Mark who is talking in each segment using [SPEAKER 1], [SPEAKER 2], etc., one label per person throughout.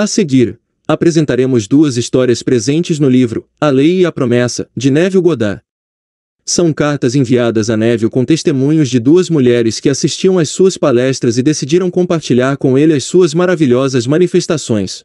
[SPEAKER 1] A seguir, apresentaremos duas histórias presentes no livro A Lei e a Promessa, de Neville Goddard. São cartas enviadas a Neville com testemunhos de duas mulheres que assistiam às suas palestras e decidiram compartilhar com ele as suas maravilhosas manifestações.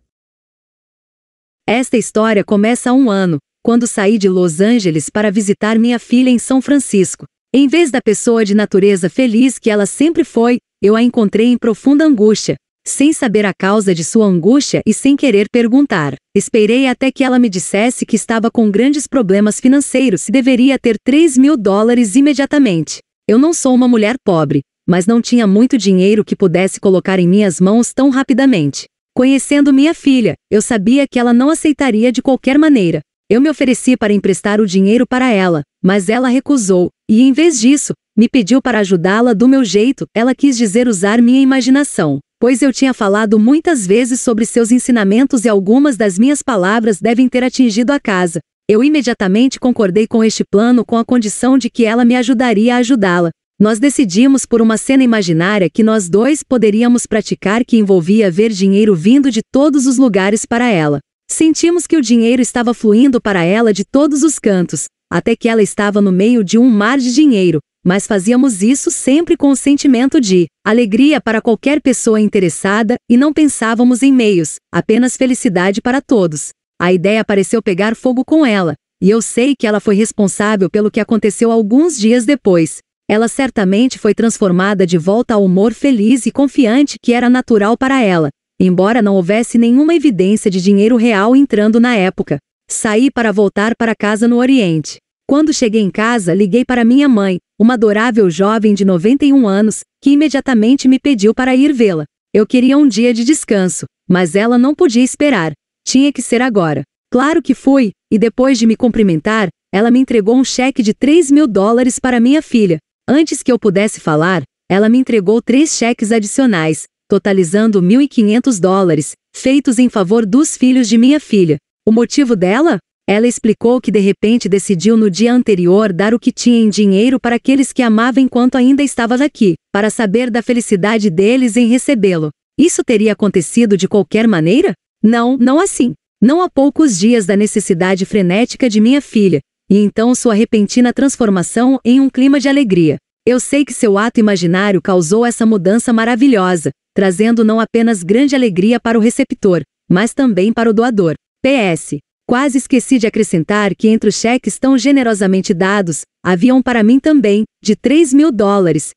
[SPEAKER 2] Esta história começa há um ano, quando saí de Los Angeles para visitar minha filha em São Francisco. Em vez da pessoa de natureza feliz que ela sempre foi, eu a encontrei em profunda angústia, sem saber a causa de sua angústia e sem querer perguntar. Esperei até que ela me dissesse que estava com grandes problemas financeiros e deveria ter 3 mil dólares imediatamente. Eu não sou uma mulher pobre, mas não tinha muito dinheiro que pudesse colocar em minhas mãos tão rapidamente. Conhecendo minha filha, eu sabia que ela não aceitaria de qualquer maneira. Eu me ofereci para emprestar o dinheiro para ela, mas ela recusou, e em vez disso, me pediu para ajudá-la do meu jeito, ela quis dizer usar minha imaginação pois eu tinha falado muitas vezes sobre seus ensinamentos e algumas das minhas palavras devem ter atingido a casa. Eu imediatamente concordei com este plano com a condição de que ela me ajudaria a ajudá-la. Nós decidimos por uma cena imaginária que nós dois poderíamos praticar que envolvia ver dinheiro vindo de todos os lugares para ela. Sentimos que o dinheiro estava fluindo para ela de todos os cantos, até que ela estava no meio de um mar de dinheiro, mas fazíamos isso sempre com o sentimento de alegria para qualquer pessoa interessada e não pensávamos em meios, apenas felicidade para todos. A ideia pareceu pegar fogo com ela, e eu sei que ela foi responsável pelo que aconteceu alguns dias depois. Ela certamente foi transformada de volta ao humor feliz e confiante que era natural para ela, embora não houvesse nenhuma evidência de dinheiro real entrando na época. Saí para voltar para casa no Oriente. Quando cheguei em casa, liguei para minha mãe, uma adorável jovem de 91 anos, que imediatamente me pediu para ir vê-la. Eu queria um dia de descanso, mas ela não podia esperar. Tinha que ser agora. Claro que fui, e depois de me cumprimentar, ela me entregou um cheque de 3 mil dólares para minha filha. Antes que eu pudesse falar, ela me entregou três cheques adicionais, totalizando 1.500 dólares, feitos em favor dos filhos de minha filha. O motivo dela? Ela explicou que de repente decidiu no dia anterior dar o que tinha em dinheiro para aqueles que amava enquanto ainda estava daqui, para saber da felicidade deles em recebê-lo. Isso teria acontecido de qualquer maneira? Não, não assim. Não há poucos dias da necessidade frenética de minha filha, e então sua repentina transformação em um clima de alegria. Eu sei que seu ato imaginário causou essa mudança maravilhosa, trazendo não apenas grande alegria para o receptor, mas também para o doador. PS. Quase esqueci de acrescentar que entre os cheques tão generosamente dados, havia um para mim também, de 3 mil dólares.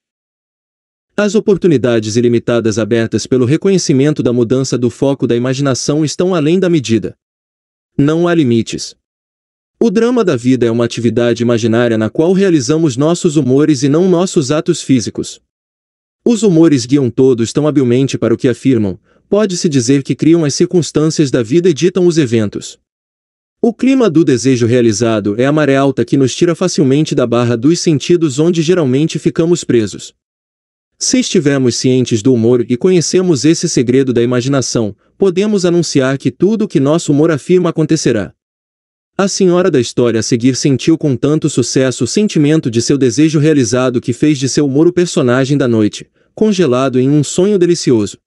[SPEAKER 1] As oportunidades ilimitadas abertas pelo reconhecimento da mudança do foco da imaginação estão além da medida. Não há limites. O drama da vida é uma atividade imaginária na qual realizamos nossos humores e não nossos atos físicos. Os humores guiam todos tão habilmente para o que afirmam, pode-se dizer que criam as circunstâncias da vida e ditam os eventos. O clima do desejo realizado é a maré alta que nos tira facilmente da barra dos sentidos onde geralmente ficamos presos. Se estivermos cientes do humor e conhecemos esse segredo da imaginação, podemos anunciar que tudo o que nosso humor afirma acontecerá. A senhora da história a seguir sentiu com tanto sucesso o sentimento de seu desejo realizado que fez de seu humor o personagem da noite, congelado em um sonho delicioso.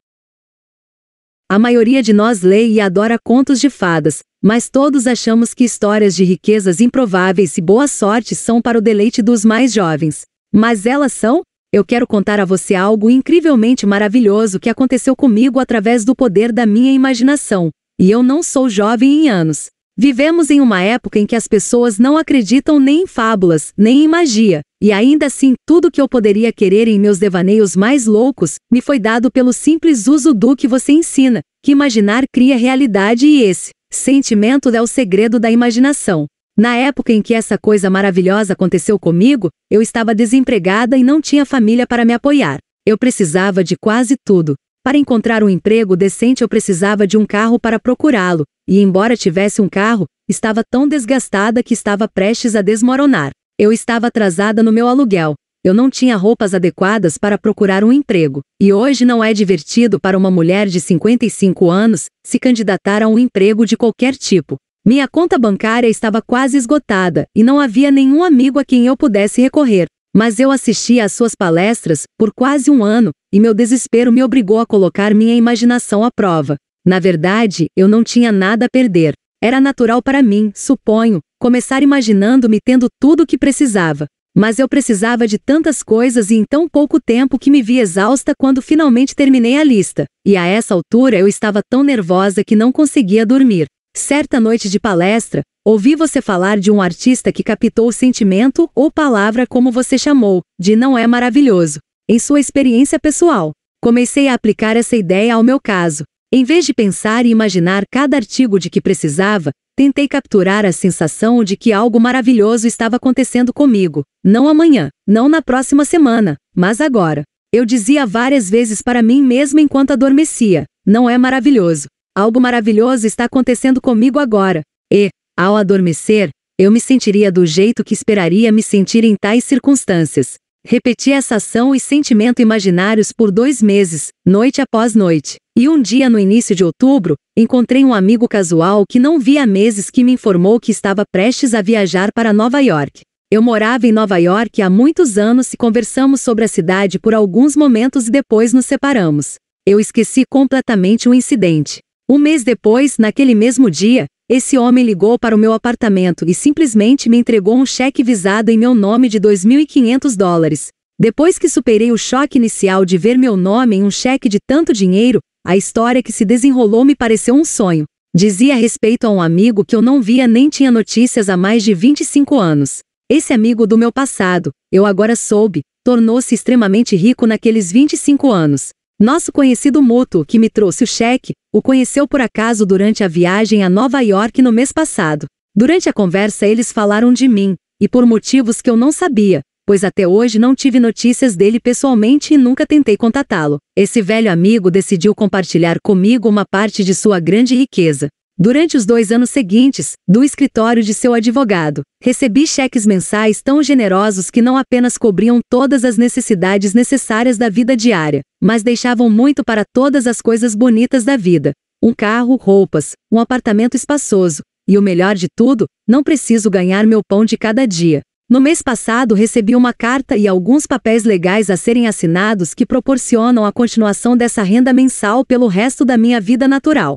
[SPEAKER 2] A maioria de nós lê e adora contos de fadas, mas todos achamos que histórias de riquezas improváveis e boa sorte são para o deleite dos mais jovens. Mas elas são? Eu quero contar a você algo incrivelmente maravilhoso que aconteceu comigo através do poder da minha imaginação. E eu não sou jovem em anos. Vivemos em uma época em que as pessoas não acreditam nem em fábulas, nem em magia. E ainda assim, tudo que eu poderia querer em meus devaneios mais loucos, me foi dado pelo simples uso do que você ensina, que imaginar cria realidade e esse sentimento é o segredo da imaginação. Na época em que essa coisa maravilhosa aconteceu comigo, eu estava desempregada e não tinha família para me apoiar. Eu precisava de quase tudo. Para encontrar um emprego decente, eu precisava de um carro para procurá-lo, e embora tivesse um carro, estava tão desgastada que estava prestes a desmoronar. Eu estava atrasada no meu aluguel. Eu não tinha roupas adequadas para procurar um emprego. E hoje não é divertido para uma mulher de 55 anos se candidatar a um emprego de qualquer tipo. Minha conta bancária estava quase esgotada e não havia nenhum amigo a quem eu pudesse recorrer. Mas eu assisti às suas palestras por quase um ano e meu desespero me obrigou a colocar minha imaginação à prova. Na verdade, eu não tinha nada a perder. Era natural para mim, suponho, começar imaginando-me tendo tudo o que precisava. Mas eu precisava de tantas coisas e em tão pouco tempo que me vi exausta quando finalmente terminei a lista. E a essa altura eu estava tão nervosa que não conseguia dormir. Certa noite de palestra, ouvi você falar de um artista que captou o sentimento, ou palavra como você chamou, de não é maravilhoso, em sua experiência pessoal. Comecei a aplicar essa ideia ao meu caso. Em vez de pensar e imaginar cada artigo de que precisava, Tentei capturar a sensação de que algo maravilhoso estava acontecendo comigo, não amanhã, não na próxima semana, mas agora. Eu dizia várias vezes para mim mesmo enquanto adormecia: não é maravilhoso. Algo maravilhoso está acontecendo comigo agora. E, ao adormecer, eu me sentiria do jeito que esperaria me sentir em tais circunstâncias. Repeti essa ação e sentimento imaginários por dois meses, noite após noite. E um dia no início de outubro, encontrei um amigo casual que não via há meses que me informou que estava prestes a viajar para Nova York. Eu morava em Nova York há muitos anos e conversamos sobre a cidade por alguns momentos e depois nos separamos. Eu esqueci completamente o incidente. Um mês depois, naquele mesmo dia, esse homem ligou para o meu apartamento e simplesmente me entregou um cheque visado em meu nome de 2.500 dólares. Depois que superei o choque inicial de ver meu nome em um cheque de tanto dinheiro, a história que se desenrolou me pareceu um sonho. Dizia a respeito a um amigo que eu não via nem tinha notícias há mais de 25 anos. Esse amigo do meu passado, eu agora soube, tornou-se extremamente rico naqueles 25 anos. Nosso conhecido mútuo, que me trouxe o cheque, o conheceu por acaso durante a viagem a Nova York no mês passado. Durante a conversa, eles falaram de mim, e por motivos que eu não sabia, pois até hoje não tive notícias dele pessoalmente e nunca tentei contatá-lo. Esse velho amigo decidiu compartilhar comigo uma parte de sua grande riqueza. Durante os dois anos seguintes, do escritório de seu advogado, recebi cheques mensais tão generosos que não apenas cobriam todas as necessidades necessárias da vida diária, mas deixavam muito para todas as coisas bonitas da vida. Um carro, roupas, um apartamento espaçoso, e o melhor de tudo, não preciso ganhar meu pão de cada dia. No mês passado recebi uma carta e alguns papéis legais a serem assinados que proporcionam a continuação dessa renda mensal pelo resto da minha vida natural.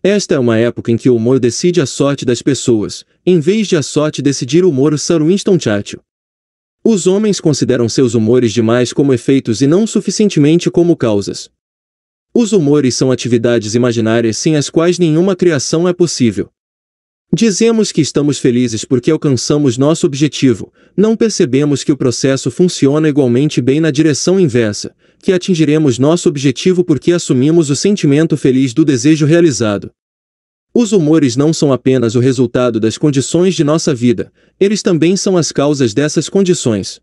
[SPEAKER 1] Esta é uma época em que o humor decide a sorte das pessoas, em vez de a sorte decidir o humor Sir Winston Churchill. Os homens consideram seus humores demais como efeitos e não suficientemente como causas. Os humores são atividades imaginárias sem as quais nenhuma criação é possível. Dizemos que estamos felizes porque alcançamos nosso objetivo, não percebemos que o processo funciona igualmente bem na direção inversa, que atingiremos nosso objetivo porque assumimos o sentimento feliz do desejo realizado. Os humores não são apenas o resultado das condições de nossa vida, eles também são as causas dessas condições.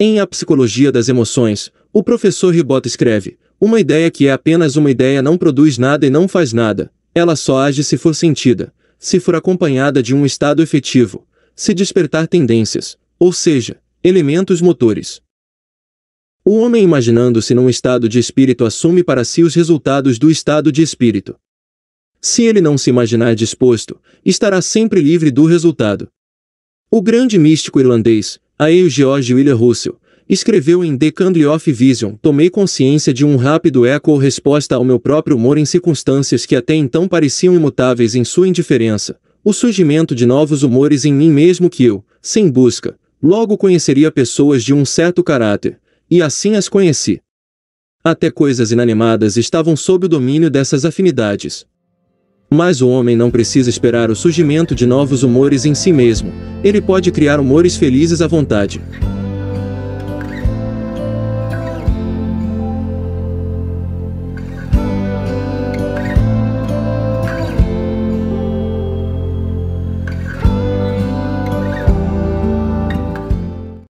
[SPEAKER 1] Em A Psicologia das Emoções, o professor Ribot escreve: Uma ideia que é apenas uma ideia não produz nada e não faz nada, ela só age se for sentida se for acompanhada de um estado efetivo, se despertar tendências, ou seja, elementos motores. O homem imaginando-se num estado de espírito assume para si os resultados do estado de espírito. Se ele não se imaginar disposto, estará sempre livre do resultado. O grande místico irlandês, A.E. George William Russell, escreveu em The Candle of Vision, tomei consciência de um rápido eco ou resposta ao meu próprio humor em circunstâncias que até então pareciam imutáveis em sua indiferença, o surgimento de novos humores em mim mesmo que eu, sem busca, logo conheceria pessoas de um certo caráter, e assim as conheci. Até coisas inanimadas estavam sob o domínio dessas afinidades. Mas o homem não precisa esperar o surgimento de novos humores em si mesmo, ele pode criar humores felizes à vontade.